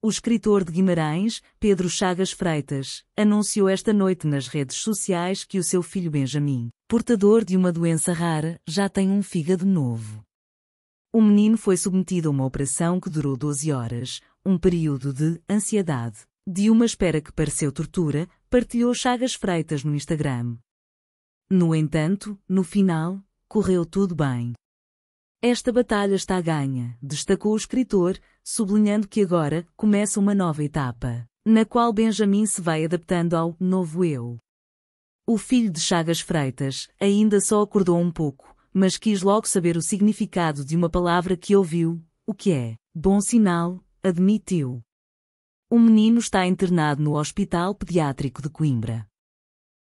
O escritor de Guimarães, Pedro Chagas Freitas, anunciou esta noite nas redes sociais que o seu filho Benjamin, portador de uma doença rara, já tem um fígado novo. O menino foi submetido a uma operação que durou 12 horas, um período de ansiedade, de uma espera que pareceu tortura, partilhou Chagas Freitas no Instagram. No entanto, no final, correu tudo bem. Esta batalha está ganha, destacou o escritor, sublinhando que agora começa uma nova etapa, na qual Benjamin se vai adaptando ao novo eu. O filho de Chagas Freitas ainda só acordou um pouco, mas quis logo saber o significado de uma palavra que ouviu, o que é, bom sinal, admitiu. O menino está internado no Hospital Pediátrico de Coimbra.